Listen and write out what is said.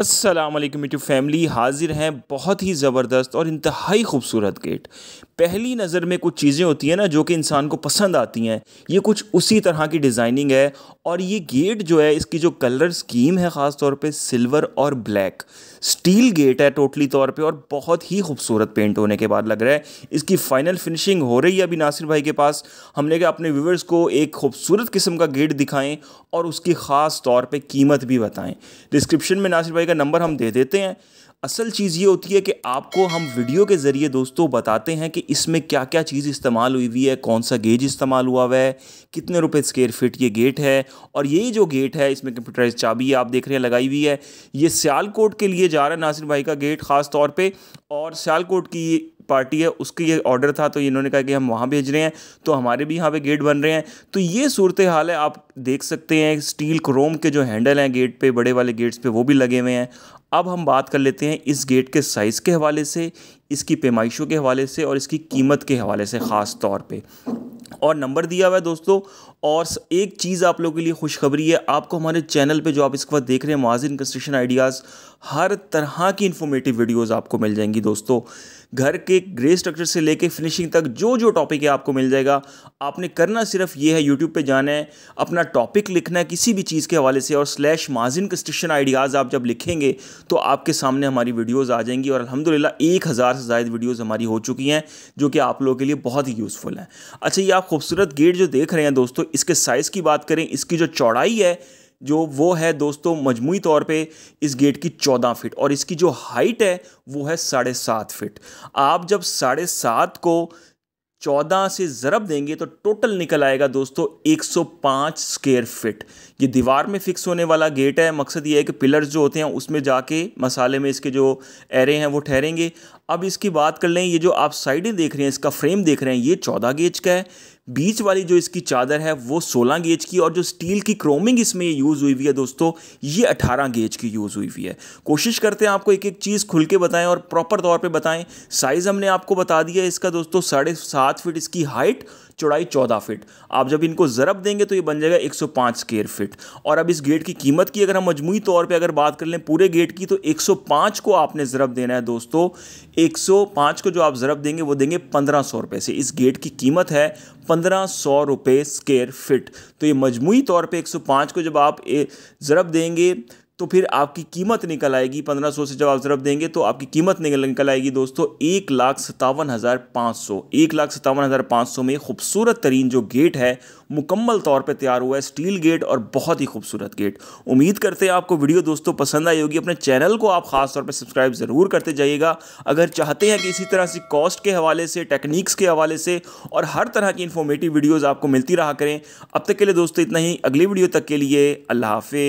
Aslam YouTube family हाजिर हैं बहुत ही ज़बरदस्त और इंतहाई खूबसूरत गेट पहली नज़र में कुछ चीज़ें होती हैं ना जो कि इंसान को पसंद आती हैं ये कुछ उसी तरह की डिज़ाइनिंग है और ये गेट जो है इसकी जो कलर स्कीम है ख़ास तौर पे सिल्वर और ब्लैक स्टील गेट है टोटली तौर पे और बहुत ही खूबसूरत पेंट होने के बाद लग रहा है इसकी फ़ाइनल फिनिशिंग हो रही है अभी नासिर भाई के पास हमने कहा अपने व्यूवर्स को एक खूबसूरत किस्म का गेट दिखाएँ और उसकी ख़ास तौर पर कीमत भी बताएँ डिस्क्रिप्शन में नासिर भाई रुपए का नंबर हम दे देते हैं असल चीज़ ये होती है कि आपको हम वीडियो के ज़रिए दोस्तों बताते हैं कि इसमें क्या क्या चीज़ इस्तेमाल हुई हुई है कौन सा गेज इस्तेमाल हुआ हुआ है कितने रुपए स्क्वेयर फिट ये गेट है और यही जो गेट है इसमें कंप्यूटराइज चाबी आप देख रहे हैं लगाई हुई है ये सियालकोट के लिए जा रहा है नासिर भाई का गेट ख़ास तौर पर और सियालकोट की पार्टी है उसके ये ऑर्डर था तो इन्होंने कहा कि हम वहाँ भेज रहे हैं तो हमारे भी यहाँ पे गेट बन रहे हैं तो ये सूरत हाल है आप देख सकते हैं स्टील क्रोम के जो हैंडल हैं गेट पे बड़े वाले गेट्स पे वो भी लगे हुए हैं अब हम बात कर लेते हैं इस गेट के साइज़ के हवाले से इसकी पेमाइशों के हवाले से और इसकी कीमत के हवाले से ख़ास तौर पर और नंबर दिया हुआ है दोस्तों और एक चीज़ आप लोगों के लिए खुशखबरी है आपको हमारे चैनल पे जो आप इस वक्त देख रहे हैं माजिन कंस्ट्रक्शन आइडियाज़ हर तरह की इन्फॉर्मेटिव वीडियोस आपको मिल जाएंगी दोस्तों घर के ग्रे स्ट्रक्चर से लेके फिनिशिंग तक जो जो टॉपिक है आपको मिल जाएगा आपने करना सिर्फ ये है यूट्यूब पे जाना है अपना टॉपिक लिखना है किसी भी चीज़ के हवाले से और स्लैश माजिन कंस्ट्रक्शन आइडियाज़ आप जब लिखेंगे तो आपके सामने हमारी वीडियोज़ आ जाएंगी और अलहमदिल्ला एक हज़ार से ज़ायद वीडियोज़ हमारी हो चुकी हैं जो कि आप लोगों के लिए बहुत ही यूज़फुल हैं अच्छा ये आप खूबसूरत गेट जो देख रहे हैं दोस्तों इसके साइज़ की बात करें इसकी जो चौड़ाई है जो वो है दोस्तों मजमू तौर पे इस गेट की चौदह फिट और इसकी जो हाइट है वो है साढ़े सात फिट आप जब साढ़े सात को चौदह से ज़रब देंगे तो टोटल निकल आएगा दोस्तों 105 स्क्यर फिट ये दीवार में फिक्स होने वाला गेट है मकसद ये है कि पिलर्स जो होते हैं उसमें जाके मसाले में इसके जो एरे हैं वो ठहरेंगे अब इसकी बात कर लें ये जो आप साइडें देख रहे हैं इसका फ्रेम देख रहे हैं ये चौदह गेज का है बीच वाली जो इसकी चादर है वो 16 गेज की और जो स्टील की क्रोमिंग इसमें यूज़ हुई हुई है दोस्तों ये 18 गेज की यूज़ हुई हुई है कोशिश करते हैं आपको एक एक चीज़ खुल के बताएं और प्रॉपर तौर पे बताएं साइज़ हमने आपको बता दिया इसका दोस्तों साढ़े सात फिट इसकी हाइट चौड़ाई चौदह फिट आप जब इनको ज़रब देंगे तो ये बन जाएगा 105 स्केयर फिट और अब इस गेट की कीमत की अगर हम मजमू तौर पर अगर बात कर लें पूरे गेट की तो 105 को आपने ज़रब देना है दोस्तों 105 को जो आप ज़रब देंगे वो देंगे पंद्रह सौ रुपये से इस गेट की कीमत है पंद्रह सौ रुपये स्केयर फिट तो ये मजमू तौर पर एक सौ पाँच को जब आप ज़रब देंगे तो फिर आपकी कीमत निकल आएगी पंद्रह सौ से जब आप ज़रब देंगे तो आपकी कीमत निकल निकल आएगी दोस्तों एक लाख सत्तावन हज़ार पाँच सौ एक लाख सत्तावन हज़ार पाँच सौ में खूबसूरत तरीन जो गेट है मुकम्मल तौर पे तैयार हुआ है स्टील गेट और बहुत ही खूबसूरत गेट उम्मीद करते हैं आपको वीडियो दोस्तों पसंद आई होगी अपने चैनल को आप खास तौर पर सब्सक्राइब ज़रूर करते जाइएगा अगर चाहते हैं कि इसी तरह से कॉस्ट के हवाले से टेक्निक्स के हवाले से और हर तरह की इन्फॉर्मेटिव वीडियोज़ आपको मिलती रहा करें अब तक के लिए दोस्तों इतना ही अगली वीडियो तक के लिए अल्लाह हाफि